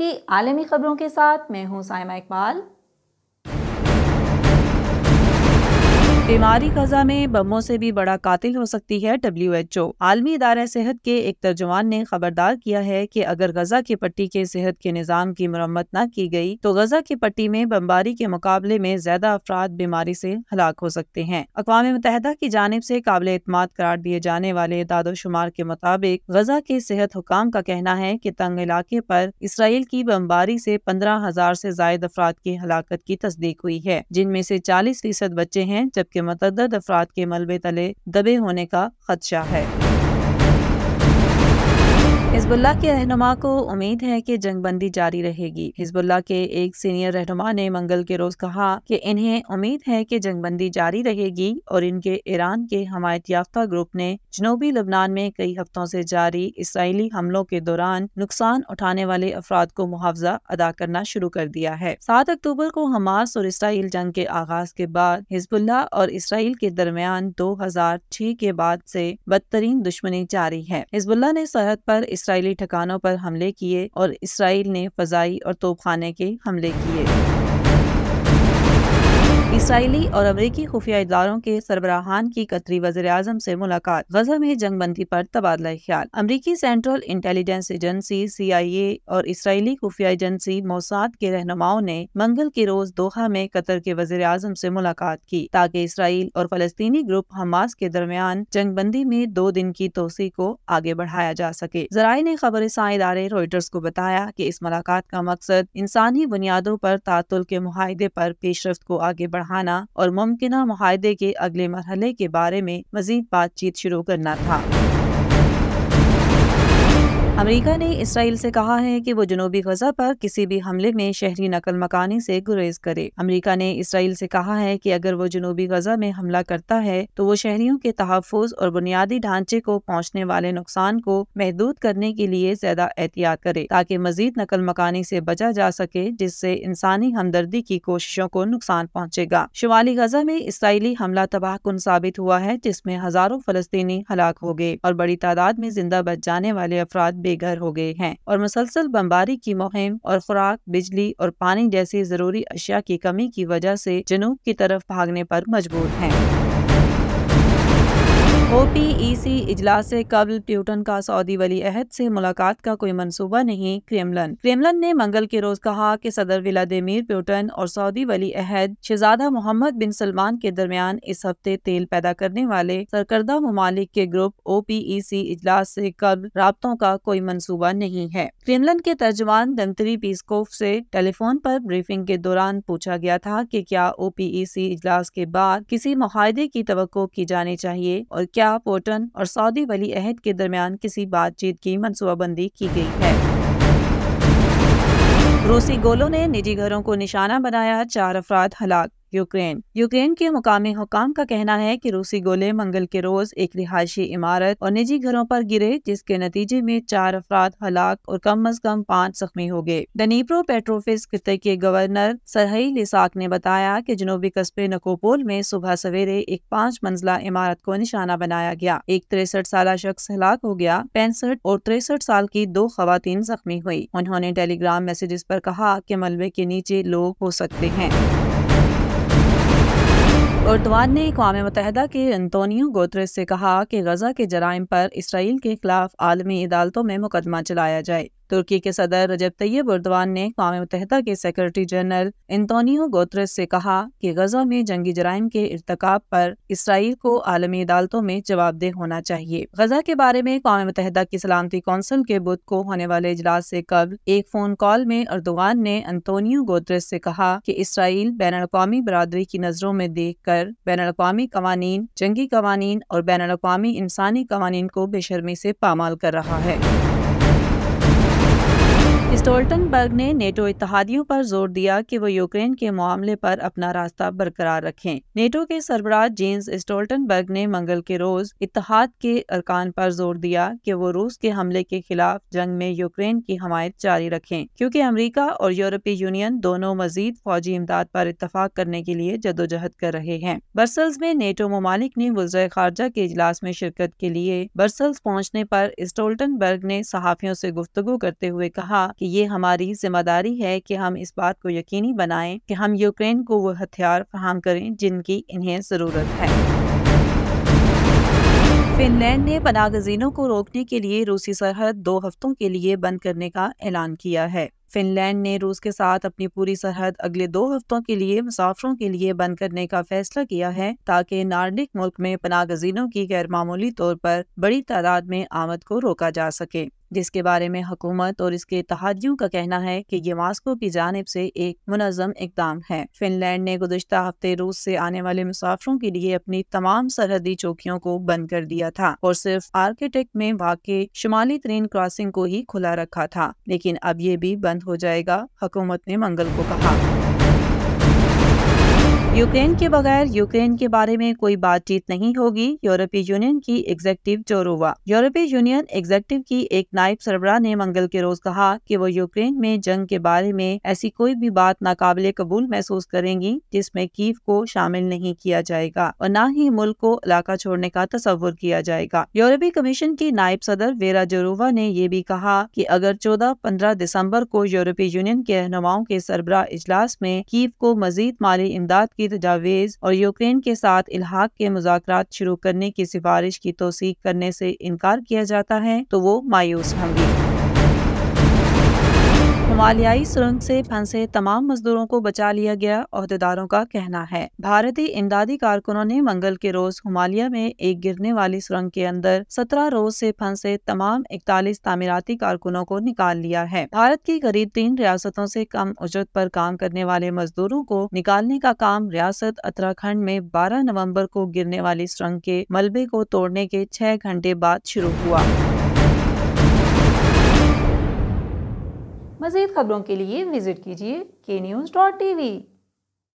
की आलमी ख़बरों के साथ मैं हूँ साइमा इकबाल बीमारी गजा में बमों से भी बड़ा कातिल हो सकती है डब्ल्यू एच ओ आलमी इदार सेहत के एक तर्जुमान ने खबरदार किया है कि अगर गजा की पट्टी के सेहत के निज़ाम की मरम्मत न की गई तो गजा की पट्टी में बमबारी के मुकाबले में ज्यादा अफराद बीमारी से हलाक हो सकते हैं अकवा मुतहदा की जानब से काबिल एतमाद करार दिए जाने वाले शुमार के मुताबिक गजा के सेहत हुकाम का कहना है की तंग इलाके पर इसराइल की बमबारी से पंद्रह हजार से जायद अफराद की हलाकत की तस्दीक हुई है जिनमें से चालीस फीसद बच्चे हैं जबकि के मतदद अफराद के मलबे तले दबे होने का खदशा है हिजबुल्ला के रहनुमा को उम्मीद है कि बंदी जारी रहेगी हिजबुल्ला के एक सीनियर रहनुमा ने मंगल के रोज कहा कि इन्हें उम्मीद है कि बंदी जारी रहेगी और इनके ईरान के हमायत याफ्ता ग्रुप ने जनूबी लबनान में कई हफ्तों से जारी इसराइली हमलों के दौरान नुकसान उठाने वाले अफराद को मुआवजा अदा करना शुरू कर दिया है सात अक्टूबर को हमास और इसराइल जंग के आगाज के बाद हिजबुल्ला और इसराइल के दरमियान दो हजार छह के बाद ऐसी बदतरीन दुश्मनी जारी है हिजबुल्ला ने सरहद पर इसराइल इसराइली ठिकानों पर हमले किए और इसराइल ने फ़जाई और तोपखाने के हमले किए इसराइली और अमरीकी खुफिया इदारों के सरबराहान की कतरी वजे अजम ऐसी मुलाकात गजा में जंग बंदी आरोप तबादला ख्याल अमरीकी Central Intelligence Agency C I A और इसराइली खुफिया एजेंसी मोसाद के रहनुमाओं ने मंगल के रोज दोहा में कतर के वजे अजम ऐसी मुलाकात की ताकि इसराइल और फलस्तीनी ग्रुप हमास के दरमियान जंगबंदी में दो दिन की तोसी को आगे बढ़ाया जा सके जराये ने खबर इदारे रॉयटर्स को बताया की इस मुलाकात का मकसद इंसानी बुनियादों आरोप तातुल के माहदे आरोप पेशरफ को आगे बढ़ा बढ़ाना और मुमकिन माहदे के अगले मरहले के बारे में मजीद बातचीत शुरू करना था अमेरिका ने इसराइल से कहा है कि वो जनूबी गजा पर किसी भी हमले में शहरी नकल मकानी से गुरेज करे अमेरिका ने इसराइल से कहा है कि अगर वो जनूबी गजा में हमला करता है तो वो शहरियों के तहफ़ और बुनियादी ढांचे को पहुंचने वाले नुकसान को महदूद करने के लिए ज्यादा एहतियात करे ताकि मजीद नकल मकानी से बचा जा सके जिससे इंसानी हमदर्दी की कोशिशों को नुकसान पहुँचेगा शुमाली गजा में इसराइली हमला तबाह कन साबित हुआ है जिसमे हजारों फलस्तनी हलाक हो गए और बड़ी तादाद में जिंदा बच जाने वाले अफराद बेघर हो गए हैं और मुसलसल बमबारी की मुहिम और खुराक बिजली और पानी जैसी जरूरी अशिया की कमी की वजह से जनूब की तरफ भागने पर मजबूर हैं ओपीईसी इजलास से कबल प्यूटन का सऊदी वली अहद से मुलाकात का कोई मंसूबा नहीं क्रेमलन क्रेमलन ने मंगल के रोज कहा कि सदर व्लादिमीर प्यूटन और सऊदी वली अहद शहजादा मोहम्मद बिन सलमान के दरमियान इस हफ्ते तेल पैदा करने वाले सरकर्दा ममालिक के ग्रुप ओ पी ई सी इजलास से कबल रबतों का कोई मनसूबा नहीं है क्रेमलन के तर्जमान दंतरी पीसकोफ से टेलीफोन पर ब्रीफिंग के दौरान पूछा गया था कि क्या ओ पी ई सी इजलास के बाद किसी माहदे की तो की जानी चाहिए और क्या पोर्टन और सऊदी वली अहद के दरमियान किसी बातचीत की मनसूबाबंदी की गई है रूसी गोलों ने निजी घरों को निशाना बनाया चार अफराद हलाक यूक्रेन यूक्रेन के मुकामी हुकाम का कहना है कि रूसी गोले मंगल के रोज एक रिहायशी इमारत और निजी घरों पर गिरे जिसके नतीजे में चार अफराद हलाक और कम अज कम पाँच जख्मी हो गए दनीप्रो पेट्रोफिस खत्े के गवर्नर सरहई लिसाक ने बताया की जनूबी कस्बे नकोपोल में सुबह सवेरे एक पाँच मंजिला इमारत को निशाना बनाया गया एक तिरसठ साल शख्स हलाक हो गया पैंसठ और तिरसठ साल की दो खातन जख्मी हुई उन्होंने टेलीग्राम मैसेजेस पर कहा कि मलबे के नीचे लोग हो सकते हैं उर्दवान ने अकवा मुतहद के अंतोनी गोत्रेस से कहा कि गजा के जराइम पर इसराइल के खिलाफ आलमी अदालतों में मुकदमा चलाया जाए तुर्की के सदर रजब तैयब उर्दवान ने कौम मुतहदा के सेक्रेटरी जनरल एंतोनियो गोत्रस से कहा कि गजा में जंगी जराइम के इरतक पर इसराइल को आलमी अदालतों में जवाबदेह होना चाहिए गजा के बारे में कौम मुतहदा की सलामती कौंसिल के बुध को होने वाले इजलास से कबल एक फोन कॉल में अर्दवान ने अंतोनियो गोत्रस से कहा कि इसराइल बैन अवी बरदरी की नजरों में देख कर बैन अवी कवानी जंगी कवानीन और बैन अवी इंसानी कवानीन को बेशर्मी से पामाल कर रहा है स्टोल्टनबर्ग ने नेटो इतिहादियों पर जोर दिया कि वो यूक्रेन के मामले पर अपना रास्ता बरकरार रखें नेटो के सरबराह जेम्स स्टोल्टनबर्ग ने मंगल के रोज इतिहाद के अरकान पर जोर दिया कि वो रूस के हमले के खिलाफ जंग में यूक्रेन की हमायत जारी रखें क्योंकि अमेरिका और यूरोपीय यूनियन दोनों मजीद फौजी इमदाद पर इतफाक करने के लिए जदोजहद कर रहे हैं बर्सल्स में नेटो ममालिक ने वजर खारजा के इजलास में शिरकत के लिए बर्सल्स पहुँचने आरोप स्टोल्टनबर्ग ने सहाफियों ऐसी गुफ्तगु करते हुए कहा कि ये हमारी जिम्मेदारी है कि हम इस बात को यकीनी बनाएं कि हम यूक्रेन को वो हथियार फराम करें जिनकी इन्हें ज़रूरत है फिनलैंड ने पनागजीनों को रोकने के लिए रूसी सरहद दो हफ्तों के लिए बंद करने का ऐलान किया है फिनलैंड ने रूस के साथ अपनी पूरी सरहद अगले दो हफ्तों के लिए मुसाफरों के लिए बंद करने का फैसला किया है ताकि नार्डिक मुल्क में पनागजीनों की गैर मामूली तौर पर बड़ी तादाद में आमद को रोका जा सके जिसके बारे में हुकूमत और इसके तहादियों का कहना है कि ये मास्को की जानब से एक मुनजम इकदाम है फिनलैंड ने गुजशत हफ्ते रूस से आने वाले मुसाफरों के लिए अपनी तमाम सरहदी चौकियों को बंद कर दिया था और सिर्फ आर्किटेक्ट में वाकई शुमाली ट्रेन क्रॉसिंग को ही खुला रखा था लेकिन अब ये भी बंद हो जाएगा हुकूमत ने मंगल को कहा यूक्रेन के बगैर यूक्रेन के बारे में कोई बातचीत नहीं होगी यूरोपीय यूनियन की एग्जेक्टिव जोरोवा यूरोपीय यूनियन एग्जेक्टिव की एक नायब सरबरा ने मंगल के रोज कहा कि वो यूक्रेन में जंग के बारे में ऐसी कोई भी बात नाकाबिले कबूल महसूस करेंगी जिसमें कीव को शामिल नहीं किया जाएगा और न ही मुल्क को इलाका छोड़ने का तस्वुर किया जाएगा यूरोपीय कमीशन की नायब सदर वेरा जोरोवा ने ये भी कहा की अगर चौदह पंद्रह दिसम्बर को यूरोपीय यूनियन के रहनुमाओं के सरबरा इजलास में कीव को मजीद माली इमदाद की की तजावीज़ तो और यूक्रेन के साथ इलाहाक के मुजाकर शुरू करने की सिफारिश की तोसीक करने से इनकार किया जाता है तो वो मायूस होंगी हिमालयाई सुरंग से फंसे तमाम मजदूरों को बचा लिया गया अहदेदारों का कहना है भारतीय इमदादी कारकुनों ने मंगल के रोज हिमालय में एक गिरने वाली सुरंग के अंदर सत्रह रोज से फंसे तमाम इकतालीस तामीराती कारकुनों को निकाल लिया है भारत की करीब तीन रियासतों से कम उजरत पर काम करने वाले मजदूरों को निकालने का काम रियासत उत्तराखंड में बारह नवम्बर को गिरने वाली सुरंग के मलबे को तोड़ने के छह घंटे बाद शुरू हुआ मज़ीद खबरों के लिए विज़िट कीजिए के न्यूज़ डॉट टी वी